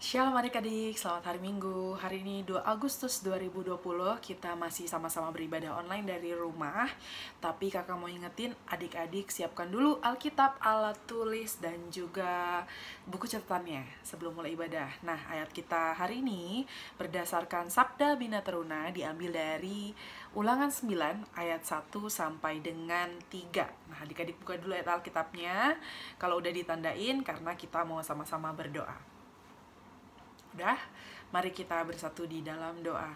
Shalom adik-adik, selamat hari Minggu. Hari ini 2 Agustus 2020, kita masih sama-sama beribadah online dari rumah. Tapi kakak mau ingetin, adik-adik siapkan dulu Alkitab, alat tulis, dan juga buku catatannya sebelum mulai ibadah. Nah, ayat kita hari ini berdasarkan Sabda Bina Teruna diambil dari ulangan 9 ayat 1 sampai dengan 3. Nah, adik-adik buka dulu ayat Alkitabnya. Kalau udah ditandain, karena kita mau sama-sama berdoa. Udah, mari kita bersatu di dalam doa.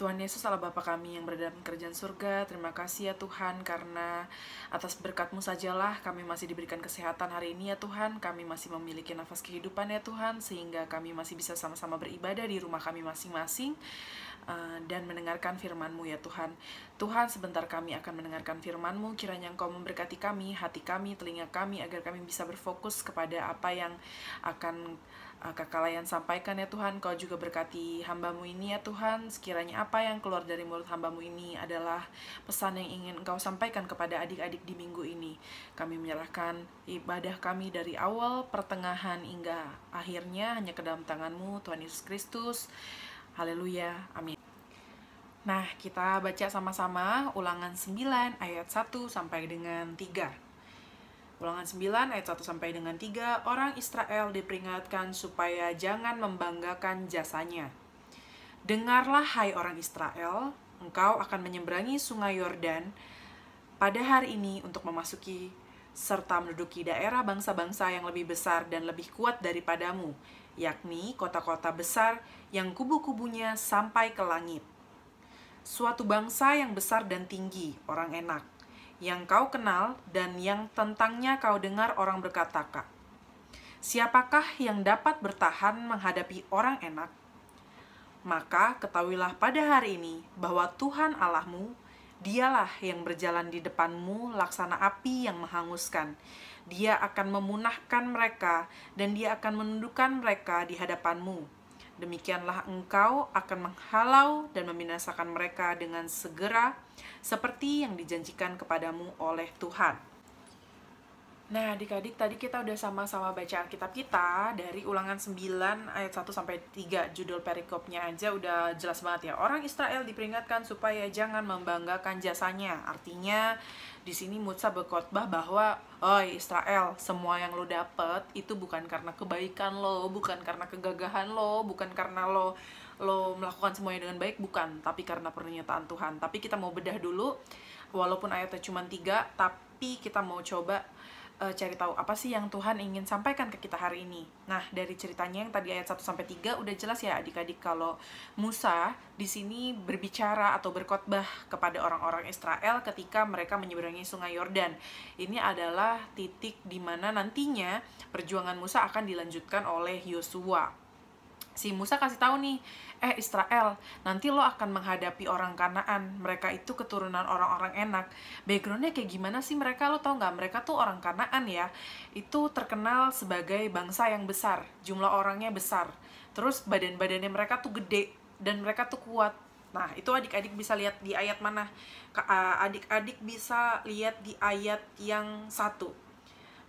Tuhan Yesus Allah Bapa kami yang berada dalam kerjaan surga, terima kasih ya Tuhan karena atas berkatmu sajalah kami masih diberikan kesehatan hari ini ya Tuhan, kami masih memiliki nafas kehidupan ya Tuhan, sehingga kami masih bisa sama-sama beribadah di rumah kami masing-masing. Eh, dan mendengarkan firman-Mu ya Tuhan. Tuhan sebentar kami akan mendengarkan firman-Mu, kiranya Engkau memberkati kami, hati kami, telinga kami, agar kami bisa berfokus kepada apa yang akan eh, kakak layan sampaikan ya Tuhan. Kau juga berkati hambamu ini ya Tuhan, sekiranya apa yang keluar dari mulut hambamu ini adalah pesan yang ingin Engkau sampaikan kepada adik-adik di minggu ini. Kami menyerahkan ibadah kami dari awal, pertengahan, hingga akhirnya hanya ke dalam tanganmu, Tuhan Yesus Kristus. Haleluya, amin. Nah, kita baca sama-sama ulangan 9 ayat 1 sampai dengan 3. Ulangan 9 ayat 1 sampai dengan 3, orang Israel diperingatkan supaya jangan membanggakan jasanya. Dengarlah hai orang Israel, engkau akan menyeberangi sungai Yordan pada hari ini untuk memasuki serta menduduki daerah bangsa-bangsa yang lebih besar dan lebih kuat daripadamu, yakni kota-kota besar yang kubu-kubunya sampai ke langit suatu bangsa yang besar dan tinggi, orang enak, yang kau kenal dan yang tentangnya kau dengar orang berkata Kak, Siapakah yang dapat bertahan menghadapi orang enak? Maka ketahuilah pada hari ini bahwa Tuhan Allahmu, dialah yang berjalan di depanmu laksana api yang menghanguskan. Dia akan memunahkan mereka dan dia akan menundukkan mereka di hadapanmu Demikianlah engkau akan menghalau dan membinasakan mereka dengan segera, seperti yang dijanjikan kepadamu oleh Tuhan. Nah, adik-adik tadi kita udah sama-sama baca Alkitab kita dari ulangan 9 ayat 1 sampai 3 judul perikopnya aja udah jelas banget ya. Orang Israel diperingatkan supaya jangan membanggakan jasanya. Artinya di sini Musa berkhotbah bahwa oi Israel, semua yang lo dapet itu bukan karena kebaikan lo, bukan karena kegagahan lo, bukan karena lo lo melakukan semuanya dengan baik bukan, tapi karena pernyataan Tuhan. Tapi kita mau bedah dulu walaupun ayatnya cuma tiga tapi kita mau coba uh, cari tahu apa sih yang Tuhan ingin sampaikan ke kita hari ini. Nah, dari ceritanya yang tadi ayat 1 sampai 3 udah jelas ya Adik-adik kalau Musa di sini berbicara atau berkhotbah kepada orang-orang Israel ketika mereka menyeberangi Sungai Yordan. Ini adalah titik di mana nantinya perjuangan Musa akan dilanjutkan oleh Yosua si Musa kasih tahu nih, eh Israel, nanti lo akan menghadapi orang Kanaan. Mereka itu keturunan orang-orang enak. Backgroundnya kayak gimana sih mereka? Lo tau nggak? Mereka tuh orang Kanaan ya. Itu terkenal sebagai bangsa yang besar, jumlah orangnya besar. Terus badan-badannya mereka tuh gede dan mereka tuh kuat. Nah, itu adik-adik bisa lihat di ayat mana? Adik-adik bisa lihat di ayat yang satu.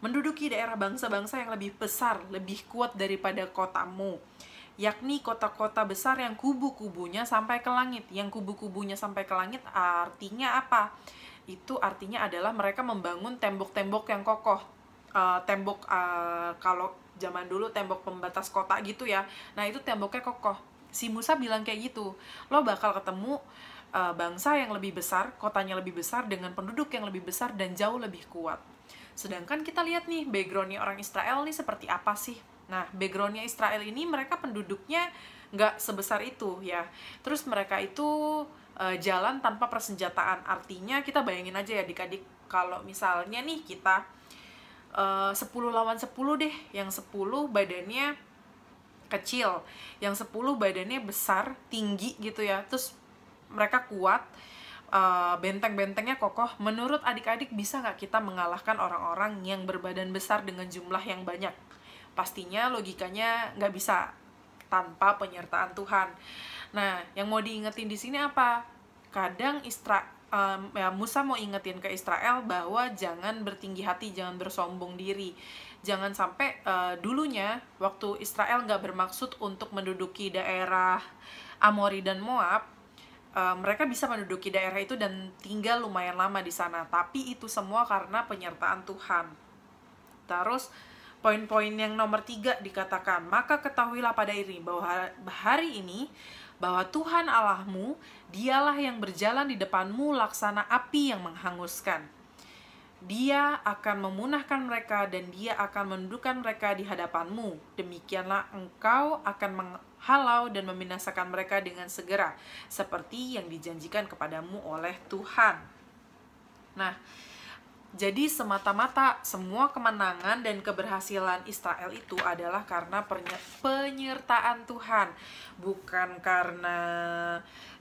Menduduki daerah bangsa-bangsa yang lebih besar, lebih kuat daripada kotamu yakni kota-kota besar yang kubu-kubunya sampai ke langit. Yang kubu-kubunya sampai ke langit artinya apa? Itu artinya adalah mereka membangun tembok-tembok yang kokoh. Uh, tembok uh, kalau zaman dulu tembok pembatas kota gitu ya. Nah, itu temboknya kokoh. Si Musa bilang kayak gitu. Lo bakal ketemu uh, bangsa yang lebih besar, kotanya lebih besar dengan penduduk yang lebih besar dan jauh lebih kuat. Sedangkan kita lihat nih backgroundnya orang Israel nih seperti apa sih? Nah, backgroundnya Israel ini mereka penduduknya nggak sebesar itu ya. Terus mereka itu e, jalan tanpa persenjataan. Artinya kita bayangin aja ya adik-adik kalau misalnya nih kita e, eh, 10 lawan 10 deh. Yang 10 badannya kecil, yang 10 badannya besar, tinggi gitu ya. Terus mereka kuat. Uh, benteng-bentengnya kokoh. Menurut adik-adik bisa nggak kita mengalahkan orang-orang yang berbadan besar dengan jumlah yang banyak? pastinya logikanya nggak bisa tanpa penyertaan Tuhan. Nah, yang mau diingetin di sini apa? Kadang Isra um, ya Musa mau ingetin ke Israel bahwa jangan bertinggi hati, jangan bersombong diri. Jangan sampai uh, dulunya waktu Israel nggak bermaksud untuk menduduki daerah Amori dan Moab, uh, mereka bisa menduduki daerah itu dan tinggal lumayan lama di sana. Tapi itu semua karena penyertaan Tuhan. Terus Poin-poin yang nomor tiga dikatakan, maka ketahuilah pada ini bahwa hari ini bahwa Tuhan Allahmu dialah yang berjalan di depanmu laksana api yang menghanguskan. Dia akan memunahkan mereka dan dia akan mendudukkan mereka di hadapanmu. Demikianlah engkau akan menghalau dan membinasakan mereka dengan segera, seperti yang dijanjikan kepadamu oleh Tuhan. Nah, jadi semata-mata semua kemenangan dan keberhasilan Israel itu adalah karena penyertaan Tuhan, bukan karena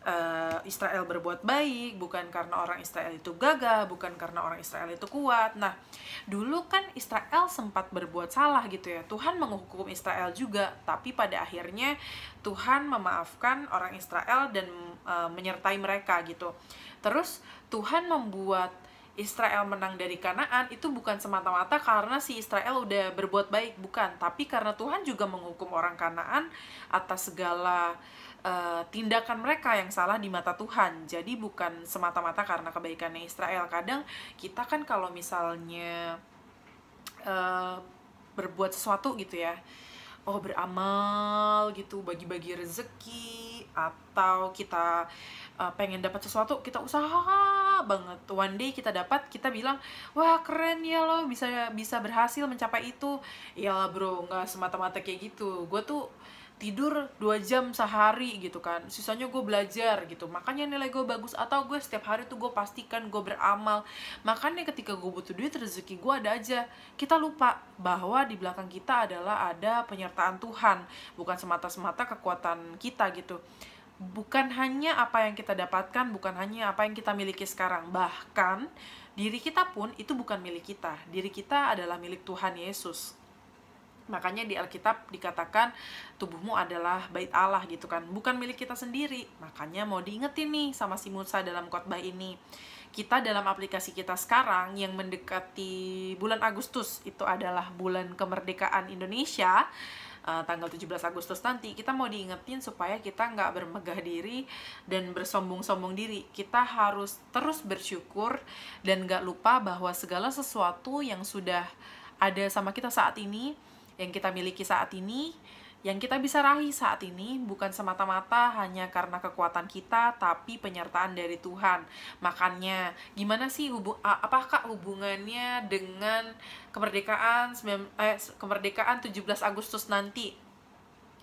uh, Israel berbuat baik, bukan karena orang Israel itu gagah, bukan karena orang Israel itu kuat. Nah, dulu kan Israel sempat berbuat salah gitu ya. Tuhan menghukum Israel juga, tapi pada akhirnya Tuhan memaafkan orang Israel dan uh, menyertai mereka gitu. Terus Tuhan membuat Israel menang dari Kanaan itu bukan semata-mata karena si Israel udah berbuat baik, bukan, tapi karena Tuhan juga menghukum orang Kanaan atas segala uh, tindakan mereka yang salah di mata Tuhan. Jadi bukan semata-mata karena kebaikannya Israel. Kadang kita kan kalau misalnya uh, berbuat sesuatu gitu ya, oh beramal gitu, bagi-bagi rezeki atau kita uh, pengen dapat sesuatu kita usaha banget one day kita dapat kita bilang wah keren ya lo bisa bisa berhasil mencapai itu ya bro nggak semata-mata kayak gitu gue tuh tidur dua jam sehari gitu kan sisanya gue belajar gitu makanya nilai gue bagus atau gue setiap hari tuh gue pastikan gue beramal makanya ketika gue butuh duit rezeki gue ada aja kita lupa bahwa di belakang kita adalah ada penyertaan Tuhan bukan semata-semata kekuatan kita gitu bukan hanya apa yang kita dapatkan, bukan hanya apa yang kita miliki sekarang, bahkan diri kita pun itu bukan milik kita. Diri kita adalah milik Tuhan Yesus. Makanya di Alkitab dikatakan tubuhmu adalah bait Allah gitu kan, bukan milik kita sendiri. Makanya mau diingetin nih sama si Musa dalam khotbah ini. Kita dalam aplikasi kita sekarang yang mendekati bulan Agustus itu adalah bulan kemerdekaan Indonesia uh, tanggal 17 Agustus nanti kita mau diingetin supaya kita nggak bermegah diri dan bersombong-sombong diri kita harus terus bersyukur dan nggak lupa bahwa segala sesuatu yang sudah ada sama kita saat ini yang kita miliki saat ini yang kita bisa raih saat ini bukan semata-mata hanya karena kekuatan kita, tapi penyertaan dari Tuhan. Makanya, gimana sih hubung apakah hubungannya dengan kemerdekaan eh, kemerdekaan 17 Agustus nanti?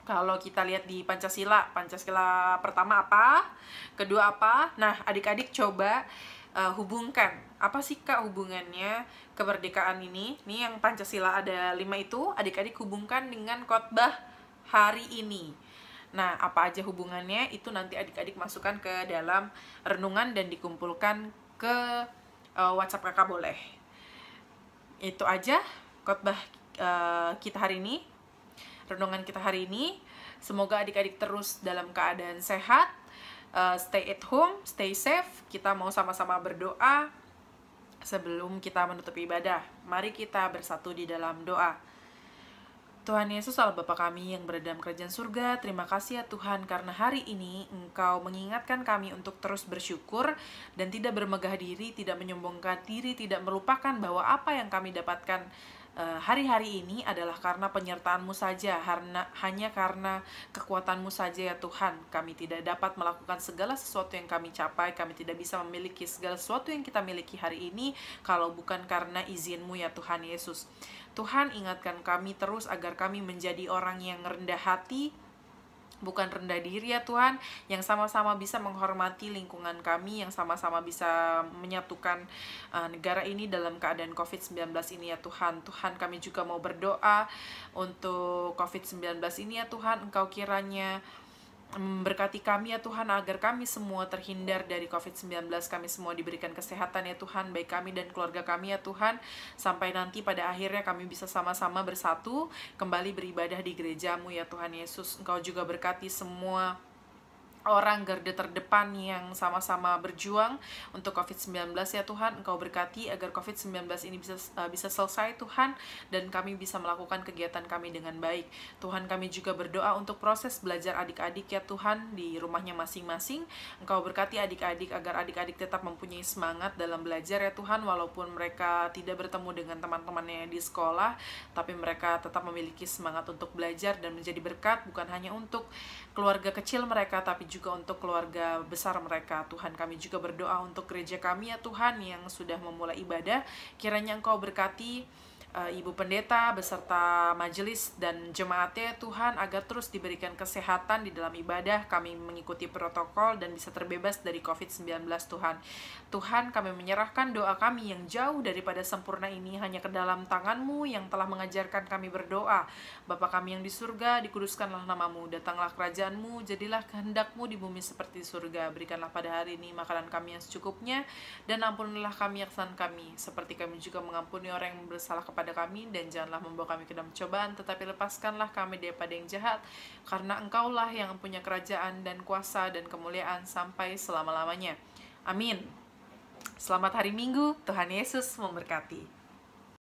Kalau kita lihat di Pancasila, Pancasila pertama apa? Kedua apa? Nah, adik-adik coba uh, hubungkan apa sih kak hubungannya kemerdekaan ini ini yang pancasila ada lima itu adik-adik hubungkan dengan khotbah hari ini. Nah, apa aja hubungannya itu nanti adik-adik masukkan ke dalam renungan dan dikumpulkan ke uh, WhatsApp kakak boleh. Itu aja khotbah uh, kita hari ini, renungan kita hari ini. Semoga adik-adik terus dalam keadaan sehat, uh, stay at home, stay safe. Kita mau sama-sama berdoa sebelum kita menutup ibadah. Mari kita bersatu di dalam doa. Tuhan Yesus Allah Bapa kami yang berada dalam kerajaan surga, terima kasih ya Tuhan karena hari ini Engkau mengingatkan kami untuk terus bersyukur dan tidak bermegah diri, tidak menyombongkan diri, tidak melupakan bahwa apa yang kami dapatkan Eh, hari-hari ini adalah karena penyertaanmu saja, karena, hanya karena kekuatanmu saja ya Tuhan. Kami tidak dapat melakukan segala sesuatu yang kami capai, kami tidak bisa memiliki segala sesuatu yang kita miliki hari ini kalau bukan karena izinmu ya Tuhan Yesus. Tuhan ingatkan kami terus agar kami menjadi orang yang rendah hati, bukan rendah diri ya Tuhan yang sama-sama bisa menghormati lingkungan kami yang sama-sama bisa menyatukan uh, negara ini dalam keadaan COVID-19 ini ya Tuhan Tuhan kami juga mau berdoa untuk COVID-19 ini ya Tuhan Engkau kiranya Berkati kami ya Tuhan agar kami semua terhindar dari COVID-19. Kami semua diberikan kesehatan ya Tuhan, baik kami dan keluarga kami ya Tuhan. Sampai nanti pada akhirnya kami bisa sama-sama bersatu, kembali beribadah di gerejamu ya Tuhan Yesus. Engkau juga berkati semua orang garda terdepan yang sama-sama berjuang untuk COVID-19 ya Tuhan Engkau berkati agar COVID-19 ini bisa uh, bisa selesai Tuhan dan kami bisa melakukan kegiatan kami dengan baik Tuhan kami juga berdoa untuk proses belajar adik-adik ya Tuhan di rumahnya masing-masing Engkau berkati adik-adik agar adik-adik tetap mempunyai semangat dalam belajar ya Tuhan walaupun mereka tidak bertemu dengan teman-temannya di sekolah tapi mereka tetap memiliki semangat untuk belajar dan menjadi berkat bukan hanya untuk keluarga kecil mereka tapi juga juga untuk keluarga besar mereka. Tuhan kami juga berdoa untuk gereja kami ya Tuhan yang sudah memulai ibadah. Kiranya Engkau berkati Eh, ibu Pendeta beserta majelis dan jemaatnya ya Tuhan agar terus diberikan kesehatan di dalam ibadah kami mengikuti protokol dan bisa terbebas dari COVID-19 Tuhan. Tuhan kami menyerahkan doa kami yang jauh daripada sempurna ini hanya ke dalam tanganmu yang telah mengajarkan kami berdoa. Bapa kami yang di surga dikuduskanlah namamu, datanglah kerajaanmu, jadilah kehendakmu di bumi seperti surga. Berikanlah pada hari ini makanan kami yang secukupnya dan ampunilah kami akan kami seperti kami juga mengampuni orang yang bersalah kepada kepada kami dan janganlah membawa kami ke dalam cobaan tetapi lepaskanlah kami daripada yang jahat karena engkaulah yang punya kerajaan dan kuasa dan kemuliaan sampai selama-lamanya. Amin. Selamat hari Minggu, Tuhan Yesus memberkati.